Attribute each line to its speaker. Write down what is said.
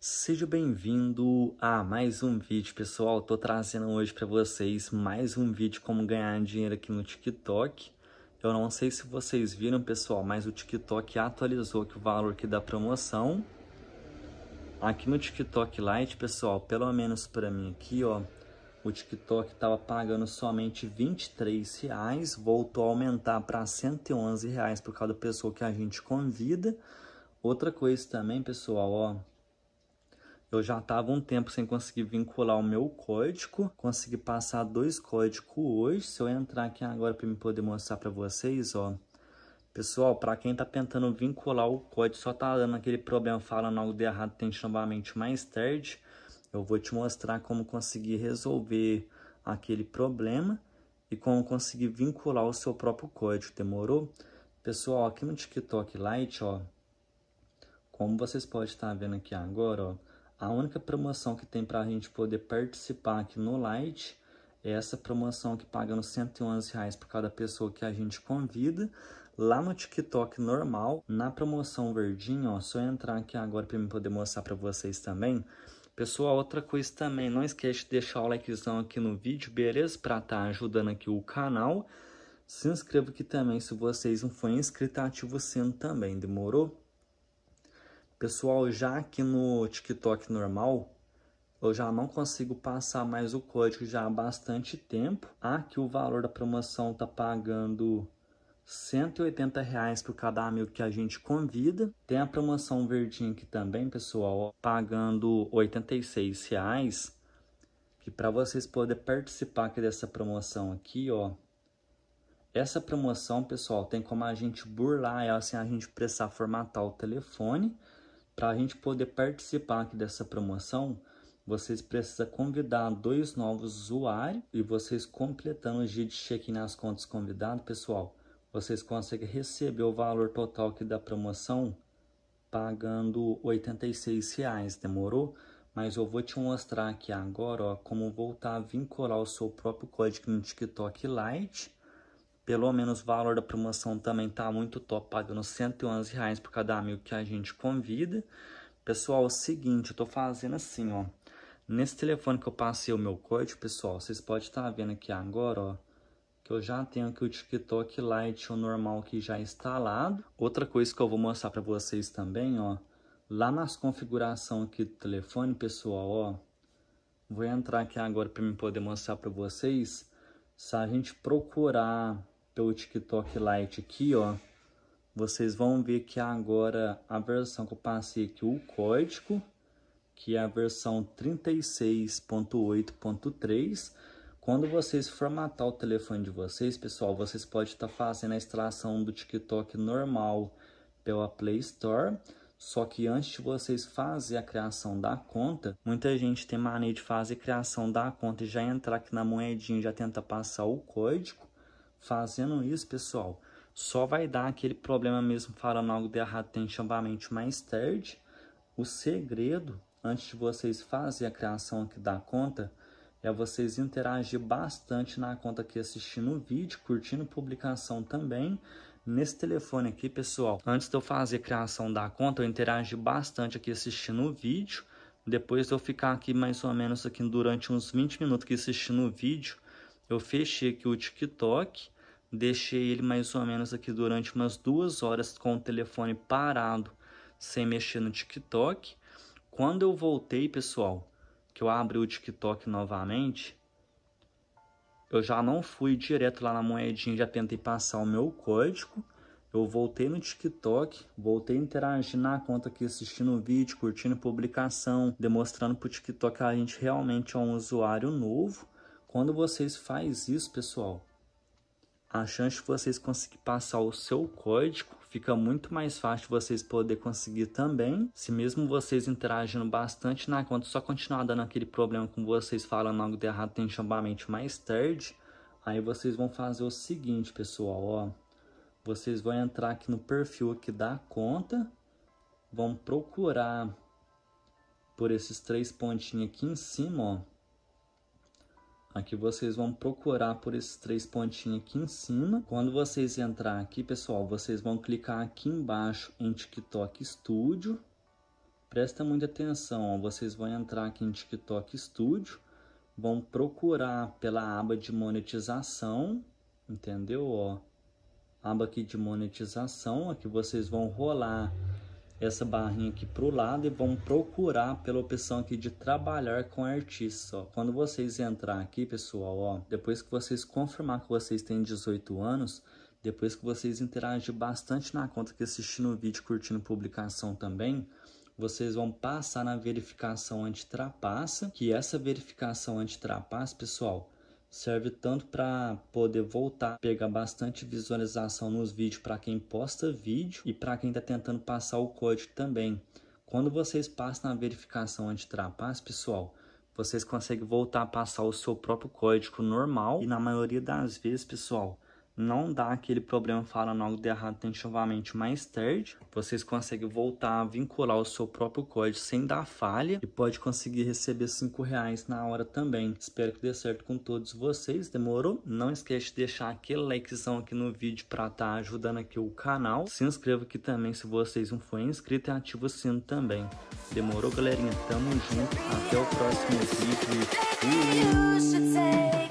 Speaker 1: Seja bem-vindo a mais um vídeo, pessoal. Tô trazendo hoje para vocês mais um vídeo como ganhar dinheiro aqui no TikTok. Eu não sei se vocês viram, pessoal, mas o TikTok atualizou aqui o valor aqui da promoção. Aqui no TikTok Lite, pessoal, pelo menos para mim aqui, ó, o TikTok tava pagando somente R$ reais, voltou a aumentar para R$ reais por cada pessoa que a gente convida. Outra coisa também, pessoal, ó, eu já estava um tempo sem conseguir vincular o meu código, consegui passar dois códigos hoje. Se eu entrar aqui agora para me poder mostrar para vocês, ó. Pessoal, para quem está tentando vincular o código, só está dando aquele problema falando algo de errado, tente novamente mais tarde. Eu vou te mostrar como conseguir resolver aquele problema e como conseguir vincular o seu próprio código, demorou? Pessoal, aqui no TikTok Lite, ó, como vocês podem estar vendo aqui agora, ó, a única promoção que tem para a gente poder participar aqui no Light é essa promoção que pagando 111 reais por cada pessoa que a gente convida. Lá no TikTok normal, na promoção verdinha, ó, só entrar aqui agora para mim poder mostrar para vocês também. Pessoal, outra coisa também, não esquece de deixar o likezão aqui no vídeo, beleza? Para estar tá ajudando aqui o canal. Se inscreva aqui também se vocês não forem inscritos, ativa o sino também, demorou? Pessoal, já aqui no TikTok normal, eu já não consigo passar mais o código já há bastante tempo. Aqui ah, o valor da promoção tá pagando 180 reais por cada amigo que a gente convida. Tem a promoção verdinha aqui também, pessoal, pagando 86 reais. Que para vocês poderem participar aqui dessa promoção aqui, ó. Essa promoção, pessoal, tem como a gente burlar, é assim, a gente precisar formatar o telefone para a gente poder participar aqui dessa promoção, vocês precisam convidar dois novos usuários e vocês completando o dia de check-in nas contas convidado, pessoal, vocês conseguem receber o valor total aqui da promoção pagando R$ 86,00, demorou? Mas eu vou te mostrar aqui agora ó, como voltar a vincular o seu próprio código no TikTok Lite pelo menos o valor da promoção também tá muito top, pagando 111 reais por cada amigo que a gente convida. Pessoal, é o seguinte, eu tô fazendo assim, ó. Nesse telefone que eu passei o meu código, pessoal, vocês podem estar tá vendo aqui agora, ó que eu já tenho aqui o TikTok Lite, o normal que já é instalado. Outra coisa que eu vou mostrar para vocês também, ó, lá nas configurações aqui do telefone, pessoal, ó, vou entrar aqui agora para me poder mostrar para vocês. Se a gente procurar pelo TikTok Lite aqui, ó, vocês vão ver que agora a versão que eu passei aqui, o código, que é a versão 36.8.3, quando vocês formatar o telefone de vocês, pessoal, vocês podem estar tá fazendo a instalação do TikTok normal pela Play Store, só que antes de vocês fazer a criação da conta, muita gente tem mania de fazer criação da conta e já entrar aqui na moedinha e já tenta passar o código. Fazendo isso, pessoal, só vai dar aquele problema mesmo falando algo de errado tem mais tarde. O segredo, antes de vocês fazerem a criação aqui da conta, é vocês interagir bastante na conta aqui assistindo o vídeo, curtindo publicação também. Nesse telefone aqui, pessoal, antes de eu fazer a criação da conta, eu interagi bastante aqui assistindo o vídeo. Depois de eu ficar aqui mais ou menos aqui durante uns 20 minutos aqui assistindo o vídeo, eu fechei aqui o TikTok, deixei ele mais ou menos aqui durante umas duas horas com o telefone parado, sem mexer no TikTok. Quando eu voltei, pessoal, que eu abri o TikTok novamente, eu já não fui direto lá na moedinha, já tentei passar o meu código. Eu voltei no TikTok, voltei a interagir na conta aqui, assistindo o vídeo, curtindo publicação, demonstrando para o TikTok que a gente realmente é um usuário novo. Quando vocês faz isso, pessoal, a chance de vocês conseguir passar o seu código fica muito mais fácil vocês poder conseguir também. Se mesmo vocês interagindo bastante na conta, só continuar dando aquele problema com vocês falando algo de errado tem chamamento mais tarde, aí vocês vão fazer o seguinte, pessoal, ó. Vocês vão entrar aqui no perfil aqui da conta, vão procurar por esses três pontinhos aqui em cima, ó Aqui vocês vão procurar por esses três pontinhos aqui em cima. Quando vocês entrar aqui, pessoal, vocês vão clicar aqui embaixo em TikTok Studio. Presta muita atenção, ó. vocês vão entrar aqui em TikTok Studio, vão procurar pela aba de monetização, entendeu? Ó, aba aqui de monetização, aqui vocês vão rolar essa barrinha aqui para o lado e vamos procurar pela opção aqui de trabalhar com artista. Ó. Quando vocês entrar aqui, pessoal, ó, depois que vocês confirmar que vocês têm 18 anos, depois que vocês interagem bastante na conta que assistindo o vídeo, curtindo publicação também, vocês vão passar na verificação antitrapassa, que essa verificação antitrapassa, pessoal, serve tanto para poder voltar, pegar bastante visualização nos vídeos para quem posta vídeo e para quem está tentando passar o código também. Quando vocês passam na verificação antitrapaço, pessoal, vocês conseguem voltar a passar o seu próprio código normal e na maioria das vezes, pessoal, não dá aquele problema falando algo de errado tentativamente mais tarde. Vocês conseguem voltar a vincular o seu próprio código sem dar falha e pode conseguir receber 5 reais na hora também. Espero que dê certo com todos vocês. Demorou? Não esquece de deixar aquele likezão aqui no vídeo para estar tá ajudando aqui o canal. Se inscreva aqui também se vocês não forem inscritos e ativa o sino também. Demorou, galerinha? Tamo junto. Até o próximo vídeo.